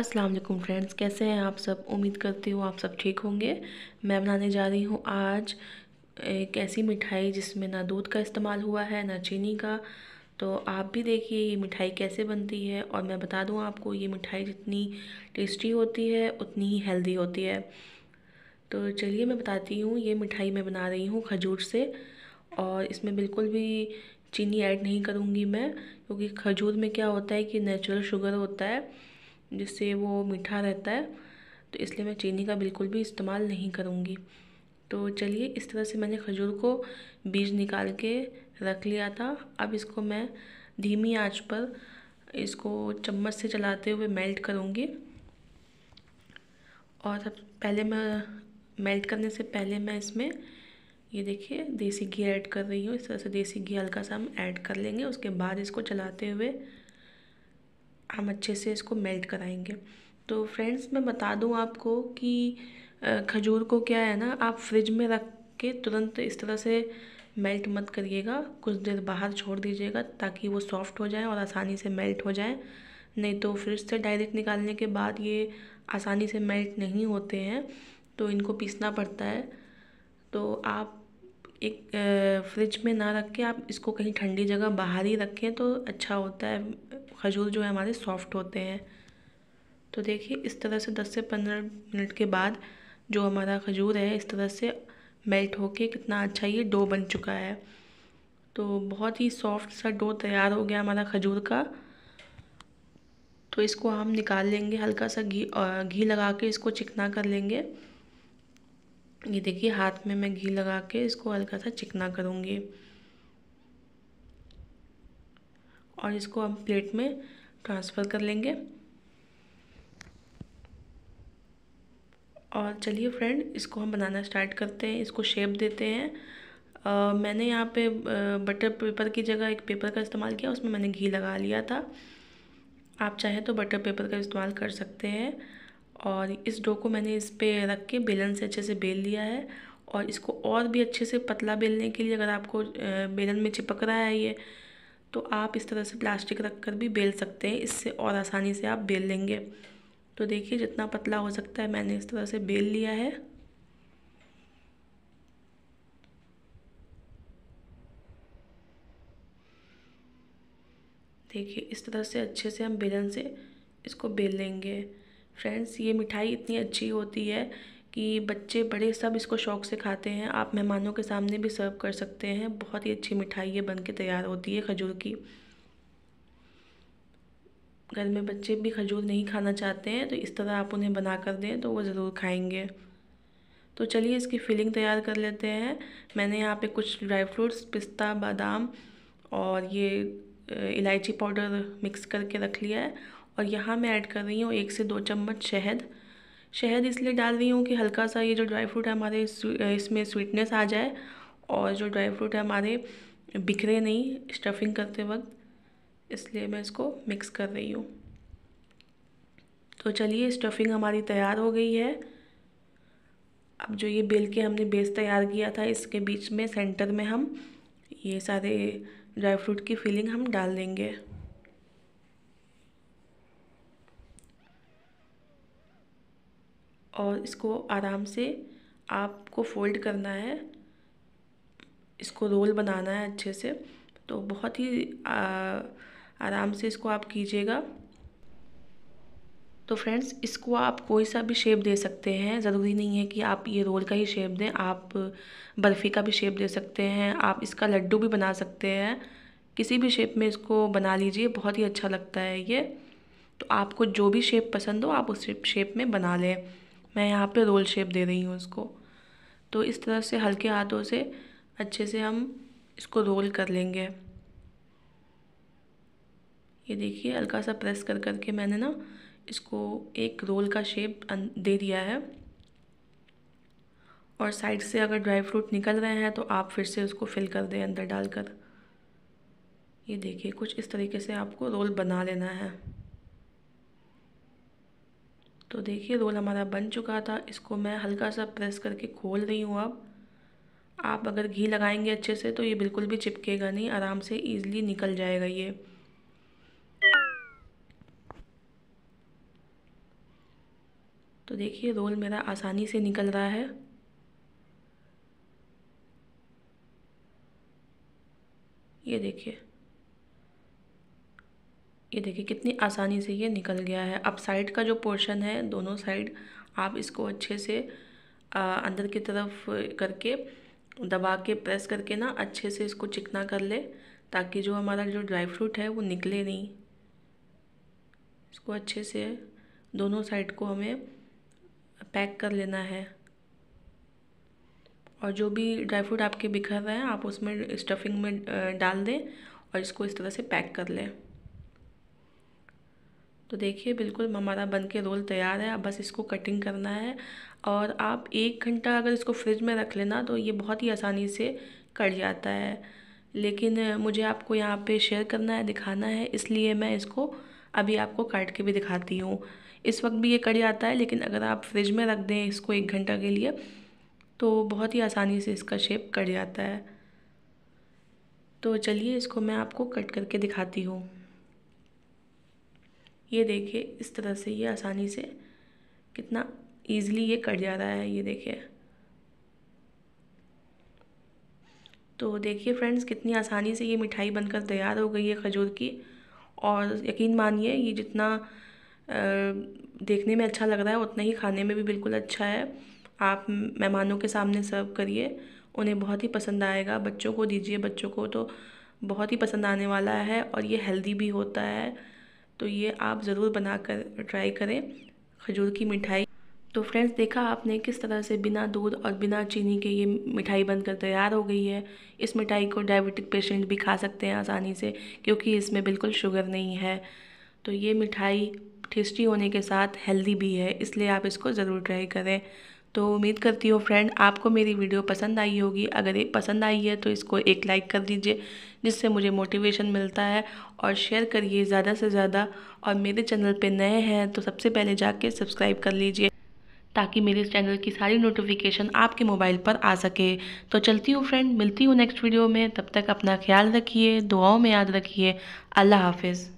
अस्सलाम वालेकुम फ्रेंड्स कैसे हैं आप सब उम्मीद करती हूँ आप सब ठीक होंगे मैं बनाने जा रही हूँ आज एक ऐसी मिठाई जिसमें ना दूध का इस्तेमाल हुआ है ना चीनी का तो आप भी देखिए ये मिठाई कैसे बनती है और मैं बता दूँ आपको ये मिठाई जितनी टेस्टी होती है उतनी ही हेल्दी होती है तो चलिए मैं बताती हूँ ये मिठाई मैं बना रही हूँ खजूर से और इसमें बिल्कुल भी चीनी ऐड नहीं करूँगी मैं क्योंकि खजूर में क्या होता है कि नेचुरल शुगर होता है जिससे वो मीठा रहता है तो इसलिए मैं चीनी का बिल्कुल भी इस्तेमाल नहीं करूँगी तो चलिए इस तरह से मैंने खजूर को बीज निकाल के रख लिया था अब इसको मैं धीमी आंच पर इसको चम्मच से चलाते हुए मेल्ट करूँगी और पहले मैं मेल्ट करने से पहले मैं इसमें ये देखिए देसी घी ऐड कर रही हूँ इस तरह से देसी घी हल्का सा हम ऐड कर लेंगे उसके बाद इसको चलाते हुए हम अच्छे से इसको मेल्ट कराएंगे तो फ्रेंड्स मैं बता दूं आपको कि खजूर को क्या है ना आप फ्रिज में रख के तुरंत इस तरह से मेल्ट मत करिएगा कुछ देर बाहर छोड़ दीजिएगा ताकि वो सॉफ्ट हो जाए और आसानी से मेल्ट हो जाए नहीं तो फ्रिज से डायरेक्ट निकालने के बाद ये आसानी से मेल्ट नहीं होते हैं तो इनको पीसना पड़ता है तो आप एक फ्रिज में ना रख के आप इसको कहीं ठंडी जगह बाहर ही रखें तो अच्छा होता है खजूर जो है हमारे सॉफ्ट होते हैं तो देखिए इस तरह से 10 से 15 मिनट के बाद जो हमारा खजूर है इस तरह से मेल्ट होके कितना अच्छा ये डो बन चुका है तो बहुत ही सॉफ्ट सा डो तैयार हो गया हमारा खजूर का तो इसको हम निकाल लेंगे हल्का सा घी घी लगा के इसको चिकना कर लेंगे ये देखिए हाथ में मैं घी लगा के इसको हल्का सा चिकना करूँगी और इसको हम प्लेट में ट्रांसफ़र कर लेंगे और चलिए फ्रेंड इसको हम बनाना स्टार्ट करते हैं इसको शेप देते हैं आ, मैंने यहाँ पे बटर पेपर की जगह एक पेपर का इस्तेमाल किया उसमें मैंने घी लगा लिया था आप चाहें तो बटर पेपर का इस्तेमाल कर सकते हैं और इस डो को मैंने इस पर रख के बेलन से अच्छे से बेल लिया है और इसको और भी अच्छे से पतला बेलने के लिए अगर आपको बेलन में चिपक रहा है ये तो आप इस तरह से प्लास्टिक रख कर भी बेल सकते हैं इससे और आसानी से आप बेल लेंगे तो देखिए जितना पतला हो सकता है मैंने इस तरह से बेल लिया है देखिए इस तरह से अच्छे से हम बेलन से इसको बेल लेंगे फ्रेंड्स ये मिठाई इतनी अच्छी होती है कि बच्चे बड़े सब इसको शौक़ से खाते हैं आप मेहमानों के सामने भी सर्व कर सकते हैं बहुत ही अच्छी मिठाई ये बन के तैयार होती है खजूर की घर में बच्चे भी खजूर नहीं खाना चाहते हैं तो इस तरह आप उन्हें बना कर दें तो वो ज़रूर खाएंगे तो चलिए इसकी फिलिंग तैयार कर लेते हैं मैंने यहाँ पे कुछ ड्राई फ्रूट्स पिस्ता बादाम और ये इलायची पाउडर मिक्स करके रख लिया है और यहाँ मैं ऐड कर रही हूँ एक से दो चम्मच शहद शहद इसलिए डाल रही हूँ कि हल्का सा ये जो ड्राई फ्रूट है हमारे इसमें स्वीटनेस आ जाए और जो ड्राई फ्रूट है हमारे बिखरे नहीं स्टफिंग करते वक्त इसलिए मैं इसको मिक्स कर रही हूँ तो चलिए स्टफिंग हमारी तैयार हो गई है अब जो ये बेल के हमने बेस तैयार किया था इसके बीच में सेंटर में हम ये सारे ड्राई फ्रूट की फिलिंग हम डाल देंगे और इसको आराम से आपको फोल्ड करना है इसको रोल बनाना है अच्छे से तो बहुत ही आ, आराम से इसको आप कीजिएगा तो फ्रेंड्स इसको आप कोई सा भी शेप दे सकते हैं ज़रूरी नहीं है कि आप ये रोल का ही शेप दें आप बर्फ़ी का भी शेप दे सकते हैं आप इसका लड्डू भी बना सकते हैं किसी भी शेप में इसको बना लीजिए बहुत ही अच्छा लगता है ये तो आपको जो भी शेप पसंद हो आप उस शेप में बना लें मैं यहाँ पे रोल शेप दे रही हूँ उसको तो इस तरह से हल्के हाथों से अच्छे से हम इसको रोल कर लेंगे ये देखिए हल्का सा प्रेस कर कर के मैंने ना इसको एक रोल का शेप दे दिया है और साइड से अगर ड्राई फ्रूट निकल रहे हैं तो आप फिर से उसको फिल कर दें अंदर डालकर ये देखिए कुछ इस तरीके से आपको रोल बना लेना है तो देखिए रोल हमारा बन चुका था इसको मैं हल्का सा प्रेस करके खोल रही हूँ अब आप अगर घी लगाएंगे अच्छे से तो ये बिल्कुल भी चिपकेगा नहीं आराम से ईज़िली निकल जाएगा ये तो देखिए रोल मेरा आसानी से निकल रहा है ये देखिए ये देखिए कितनी आसानी से ये निकल गया है अब साइड का जो पोर्शन है दोनों साइड आप इसको अच्छे से आ, अंदर की तरफ करके दबा के प्रेस करके ना अच्छे से इसको चिकना कर ले ताकि जो हमारा जो ड्राई फ्रूट है वो निकले नहीं इसको अच्छे से दोनों साइड को हमें पैक कर लेना है और जो भी ड्राई फ्रूट आपके बिखर रहे हैं आप उसमें स्टफिंग में डाल दें और इसको इस तरह से पैक कर लें तो देखिए बिल्कुल हमारा बन के रोल तैयार है अब बस इसको कटिंग करना है और आप एक घंटा अगर इसको फ्रिज में रख लेना तो ये बहुत ही आसानी से कट जाता है लेकिन मुझे आपको यहाँ पे शेयर करना है दिखाना है इसलिए मैं इसको अभी आपको काट के भी दिखाती हूँ इस वक्त भी ये कट जाता है लेकिन अगर आप फ्रिज में रख दें इसको एक घंटा के लिए तो बहुत ही आसानी से इसका शेप कट जाता है तो चलिए इसको मैं आपको कट करके दिखाती हूँ ये देखिए इस तरह से ये आसानी से कितना ईजिली ये कट जा रहा है ये देखिए तो देखिए फ्रेंड्स कितनी आसानी से ये मिठाई बनकर तैयार हो गई है खजूर की और यकीन मानिए ये जितना देखने में अच्छा लग रहा है उतना ही खाने में भी बिल्कुल अच्छा है आप मेहमानों के सामने सर्व करिए उन्हें बहुत ही पसंद आएगा बच्चों को दीजिए बच्चों को तो बहुत ही पसंद आने वाला है और ये हेल्दी भी होता है तो ये आप ज़रूर बना कर ट्राई करें खजूर की मिठाई तो फ्रेंड्स देखा आपने किस तरह से बिना दूध और बिना चीनी के ये मिठाई बनकर तैयार हो गई है इस मिठाई को डायबिटिक पेशेंट भी खा सकते हैं आसानी से क्योंकि इसमें बिल्कुल शुगर नहीं है तो ये मिठाई टेस्टी होने के साथ हेल्दी भी है इसलिए आप इसको ज़रूर ट्राई करें तो उम्मीद करती हूँ फ्रेंड आपको मेरी वीडियो पसंद आई होगी अगर ये पसंद आई है तो इसको एक लाइक कर दीजिए जिससे मुझे मोटिवेशन मिलता है और शेयर करिए ज़्यादा से ज़्यादा और मेरे चैनल पे नए हैं तो सबसे पहले जाके सब्सक्राइब कर लीजिए ताकि मेरे चैनल की सारी नोटिफिकेशन आपके मोबाइल पर आ सके तो चलती हूँ फ्रेंड मिलती हूँ नेक्स्ट वीडियो में तब तक अपना ख्याल रखिए दुआओं में याद रखिए अल्लाह हाफिज़